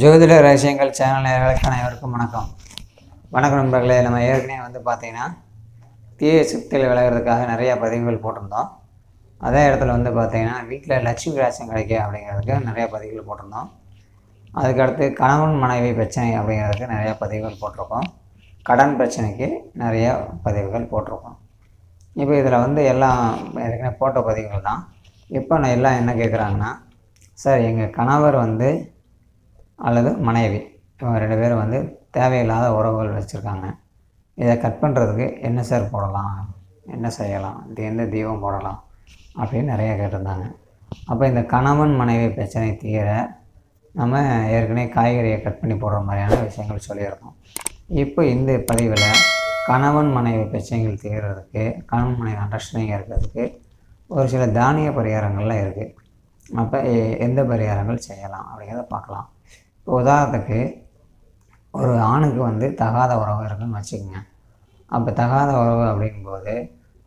ஜோதிட ரகசியங்கள் சேனல் நேர்களுக்கு அனைவருக்கும் வணக்கம் வணக்கம் நண்பர்களே நம்ம ஏற்கனவே வந்து பார்த்திங்கன்னா தீய சக்திகள் விளையிறதுக்காக நிறையா பதிவுகள் போட்டிருந்தோம் அதே இடத்துல வந்து பார்த்திங்கன்னா வீட்டில் லட்சுமி ராசியம் கிடைக்க அப்படிங்கிறதுக்கு நிறையா பதிவுகள் போட்டிருந்தோம் அதுக்கடுத்து கணவன் மனைவி பிரச்சனை அப்படிங்கிறதுக்கு நிறையா பதிவுகள் போட்டிருக்கோம் கடன் பிரச்சனைக்கு நிறையா பதிவுகள் போட்டிருக்கோம் இப்போ இதில் வந்து எல்லாம் ஏற்கனவே போட்ட பதிவுகள் தான் இப்போ நான் எல்லாம் என்ன கேட்குறாங்கன்னா சார் எங்கள் கணவர் வந்து அல்லது மனைவி இவங்க ரெண்டு பேரும் வந்து தேவையில்லாத உறவுகள் வச்சுருக்காங்க இதை கட் பண்ணுறதுக்கு என்ன சார் போடலாம் என்ன செய்யலாம் இது எந்த தீபம் போடலாம் அப்படின்னு நிறையா கேட்டிருந்தாங்க அப்போ இந்த கணவன் மனைவி பிரச்சனை தீர நம்ம ஏற்கனவே காய்கறியை கட் பண்ணி போடுற மாதிரியான விஷயங்கள் சொல்லியிருக்கோம் இப்போ இந்த பதிவில் கணவன் மனைவி பிரச்சனைகள் தீர்கிறதுக்கு கணவன் மனைவி அண்டர்ஸ்டாண்டிங் இருக்கிறதுக்கு ஒரு சில தானிய பரிகாரங்கள்லாம் இருக்குது அப்போ எந்த பரிகாரங்கள் செய்யலாம் அப்படிங்கிறத பார்க்கலாம் இப்போ உதாரணத்துக்கு ஒரு ஆணுக்கு வந்து தகாத உறவு இருக்குன்னு வச்சுக்கோங்க அப்போ தகாத உறவு அப்படிங்கும்போது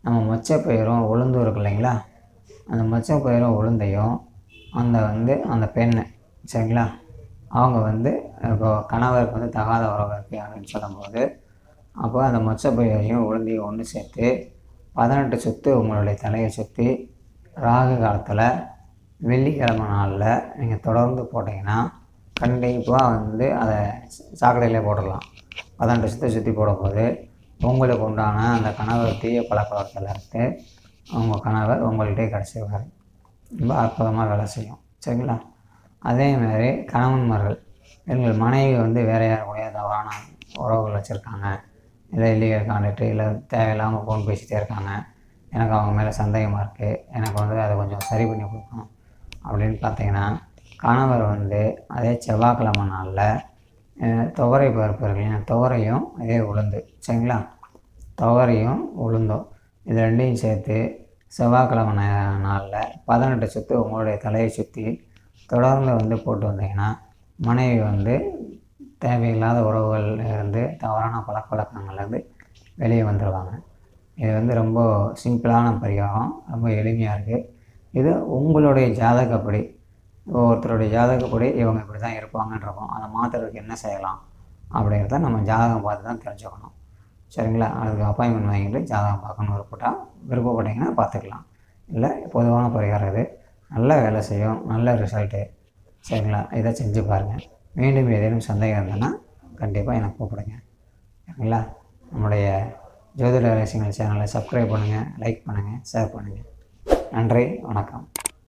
நம்ம மொச்சை பயிரும் உளுந்தும் இருக்கு இல்லைங்களா அந்த மொச்சை பயிரும் உளுந்தையும் அந்த வந்து அந்த பெண் சரிங்களா அவங்க வந்து இப்போது கணவருக்கு வந்து தகாத உறவு இருக்குது அப்படின்னு சொல்லும்போது அப்போ அந்த மொச்சை பயிரையும் உளுந்தையும் ஒன்று சேர்த்து பதினெட்டு சுற்று உங்களுடைய தலையை சுற்றி ராகு காலத்தில் வெள்ளிக்கிழமை நாளில் நீங்கள் தொடர்ந்து போட்டிங்கன்னா கண்டிப்பாக வந்து அதை சாக்கடையில் போடலாம் அதான் சுற்றி சுற்றி போடும்போது உங்களுக்கு உண்டான அந்த கணவர் தீய பழக்கத்தில் இருந்து அவங்க கணவர் உங்கள்கிட்டே கிடச்சிருவார் ரொம்ப அற்புதமாக வேலை செய்யும் சரிங்களா அதேமாதிரி கணவன்மார்கள் எங்கள் மனைவி வந்து வேறு கூட தவறான உறவுகள் வச்சுருக்காங்க இல்லை இல்லீகல் காண்டுட்டு இல்லை தேவையில்லாமல் ஃபோன் பேசிகிட்டே இருக்காங்க எனக்கு அவங்க மேலே சந்தேகமாக இருக்குது எனக்கு வந்து அதை கொஞ்சம் சரி பண்ணி கொடுக்கணும் அப்படின்னு பார்த்தீங்கன்னா கணவர் வந்து அதே செவ்வாய்க்கிழமை நாளில் துவரை பருப்பு துவரையும் அதே உளுந்து சரிங்களா துவரையும் உளுந்தும் இது ரெண்டையும் சேர்த்து செவ்வாய்க்கிழமை நாளில் பதினெட்டு சுற்றி உங்களுடைய தலையை சுற்றி தொடர்ந்து வந்து போட்டு வந்தீங்கன்னா மனைவி வந்து தேவையில்லாத உறவுகள்லேருந்து தவறான பழக்க வழக்கங்கள்லேருந்து வெளியே வந்துடுவாங்க இது வந்து ரொம்ப சிம்பிளான பரிகாரம் ரொம்ப எளிமையாக இருக்குது இது உங்களுடைய ஜாதகப்படி ஒருத்தருடைய ஜாதகப்படி இவங்க இப்படி தான் இருப்பாங்கன்றோம் அதை மாற்றுறதுக்கு என்ன செய்யலாம் அப்படிங்கிறத நம்ம ஜாதகம் பார்த்து தான் தெரிஞ்சுக்கணும் சரிங்களா அதுக்கு அப்பாயின்மெண்ட் வாங்கிட்டு ஜாதகம் பார்க்கணும் போட்டால் விருப்பப்பட்டீங்கன்னா பார்த்துக்கலாம் இல்லை பொதுவான பரிகாரம் இது நல்ல வேலை செய்யும் நல்ல ரிசல்ட்டு சரிங்களா இதை செஞ்சு பாருங்கள் மீண்டும் ஏதேனும் சந்தேகம் இருந்ததுன்னா கண்டிப்பாக எனக்கு கூப்பிடுங்க சரிங்களா நம்முடைய ஜோதிட ரகசியங்கள் சேனலை சப்ஸ்கிரைப் பண்ணுங்கள் லைக் பண்ணுங்கள் ஷேர் பண்ணுங்கள் நன்றி வணக்கம்